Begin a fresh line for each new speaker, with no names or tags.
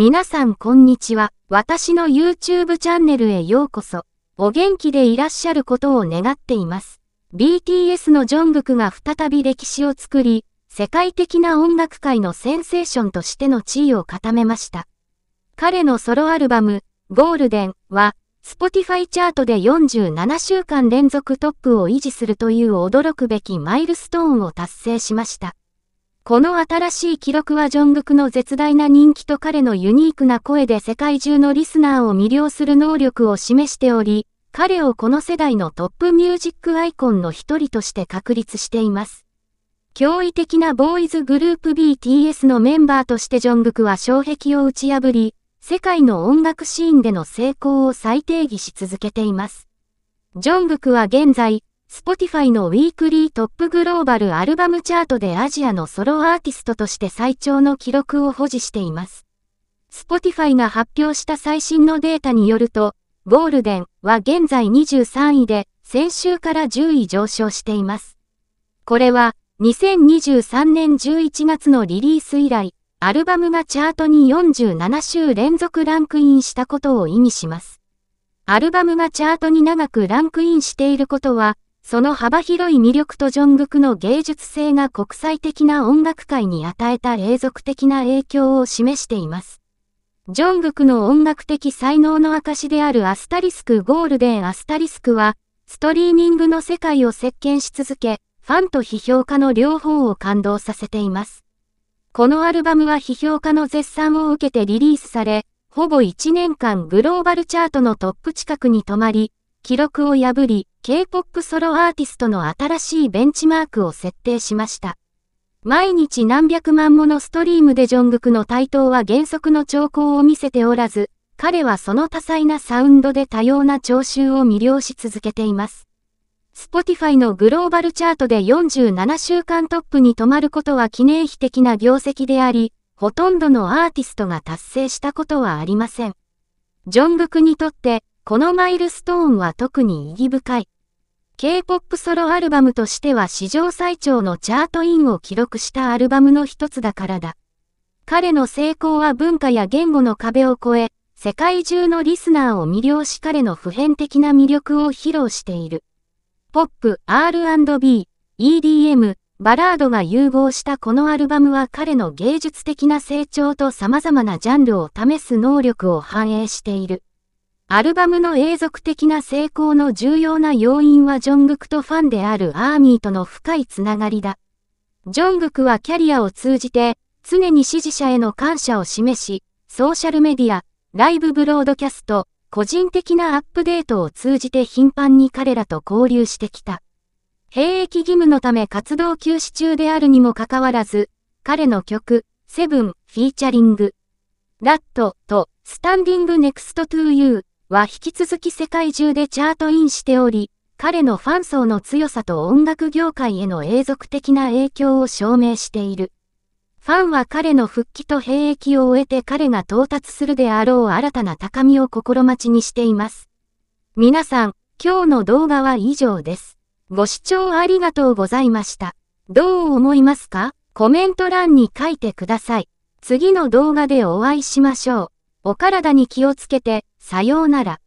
皆さんこんにちは。私の YouTube チャンネルへようこそ。お元気でいらっしゃることを願っています。BTS のジョングクが再び歴史を作り、世界的な音楽界のセンセーションとしての地位を固めました。彼のソロアルバム、ゴールデンは、Spotify チャートで47週間連続トップを維持するという驚くべきマイルストーンを達成しました。この新しい記録はジョングクの絶大な人気と彼のユニークな声で世界中のリスナーを魅了する能力を示しており、彼をこの世代のトップミュージックアイコンの一人として確立しています。驚異的なボーイズグループ BTS のメンバーとしてジョングクは障壁を打ち破り、世界の音楽シーンでの成功を再定義し続けています。ジョングクは現在、Spotify のウィークリートップグローバルアルバムチャートでアジアのソロアーティストとして最長の記録を保持しています。Spotify が発表した最新のデータによると、ゴールデンは現在23位で、先週から10位上昇しています。これは、2023年11月のリリース以来、アルバムがチャートに47週連続ランクインしたことを意味します。アルバムがチャートに長くランクインしていることは、その幅広い魅力とジョングクの芸術性が国際的な音楽界に与えた永続的な影響を示しています。ジョングクの音楽的才能の証であるアスタリスクゴールデンアスタリスクは、ストリーミングの世界を席巻し続け、ファンと批評家の両方を感動させています。このアルバムは批評家の絶賛を受けてリリースされ、ほぼ1年間グローバルチャートのトップ近くに止まり、記録を破り、K-POP ソロアーティストの新しいベンチマークを設定しました。毎日何百万ものストリームでジョングクの台頭は原則の兆候を見せておらず、彼はその多彩なサウンドで多様な聴衆を魅了し続けています。Spotify のグローバルチャートで47週間トップに止まることは記念碑的な業績であり、ほとんどのアーティストが達成したことはありません。ジョングクにとって、このマイルストーンは特に意義深い。K-POP ソロアルバムとしては史上最長のチャートインを記録したアルバムの一つだからだ。彼の成功は文化や言語の壁を越え、世界中のリスナーを魅了し彼の普遍的な魅力を披露している。ポップ、R&B、EDM、バラードが融合したこのアルバムは彼の芸術的な成長と様々なジャンルを試す能力を反映している。アルバムの永続的な成功の重要な要因はジョングクとファンであるアーミーとの深いつながりだ。ジョングクはキャリアを通じて、常に支持者への感謝を示し、ソーシャルメディア、ライブブロードキャスト、個人的なアップデートを通じて頻繁に彼らと交流してきた。兵役義務のため活動休止中であるにもかかわらず、彼の曲、セブン、フィーチャリング、ラットと、スタンディングネクストトゥーユー、は引き続き世界中でチャートインしており、彼のファン層の強さと音楽業界への永続的な影響を証明している。ファンは彼の復帰と兵役を終えて彼が到達するであろう新たな高みを心待ちにしています。皆さん、今日の動画は以上です。ご視聴ありがとうございました。どう思いますかコメント欄に書いてください。次の動画でお会いしましょう。お体に気をつけて、さようなら。